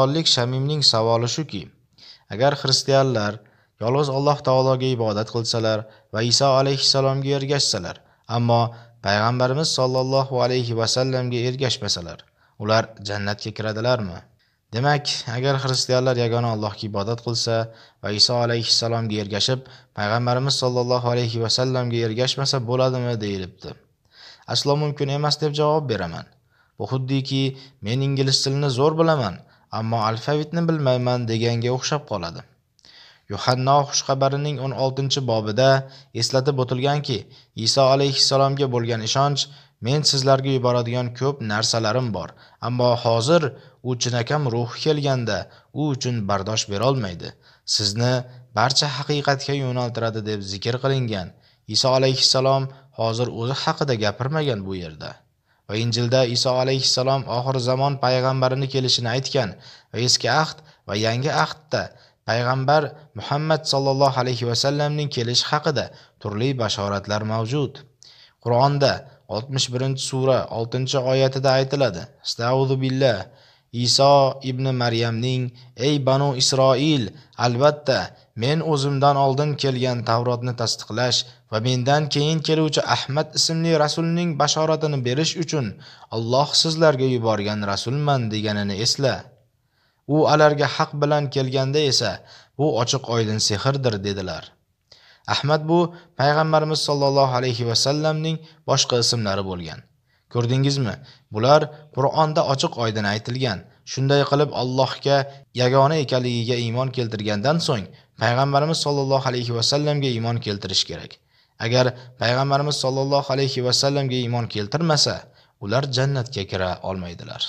muallik shamimning savoli shuki agar xristianlar yolg'iz alloh taologa ibodat qilsalar va iso alayhissalomga ergashsalar ammo payg'ambarimiz sollallohu alayhi vasallamga ergashmasalar ular jannatga kiradilarmi demak agar xristianlar yagona allohga ibodat qilsa va iso alayhissalomga ergashib payg'ambarimiz sollallohu alayhi vasallamga ergashmasa bo'ladimi deyilibdi aslo mumkin emas deb javob beraman bu xuddiki men ingliz tilini zo'r bilaman ammo alfavitni bilmayman deganga o'xshab qoladi yuhanno xushxabarining 16 bobida eslatib o'tilganki iso alayhissalomga bo'lgan ishonch men sizlarga yuboradigan ko'p narsalarim bor ammo hozir u chinakam ruh kelganda u uchun bardosh berolmaydi sizni barcha haqiqatga yo'naltiradi deb zikr qilingan iso alayhissalom hozir o'zi haqida gapirmagan bu yerda va injilda iso alayhissalom oxir zamon payg'ambarini kelishini aytgan va eski ahd va yangi ahdda payg'ambar muhammad sollallohu alayhi vasallamning kelishi haqida turli bashoratlar mavjud qur'onda 61 sura 6 oyatida aytiladi astaudu billah iso ibn maryamning ey banu isroil albatta men o'zimdan oldin kelgan tavrotni tasdiqlash va mendan keyin keluvchi ahmad ismli rasulning bashoratini berish uchun alloh sizlarga yuborgan rasulman deganini esla u alarga haq bilan kelganda esa bu ochiq oydin sehrdir dedilar ahmad bu payg'ambarimiz sollallohu alayhi vasallamning boshqa ismlari bo'lgan ko'rdingizmi bular qur'onda ochiq oydin aytilgan shunday qilib allohga yagona ekanligiga iymon keltirgandan so'ng payg'ambarimiz sollallohu alayhi vasallamga iymon keltirish kerak agar payg'ambarimiz sollallohu alayhi vasallamga iymon keltirmasa ular jannatga kira olmaydilar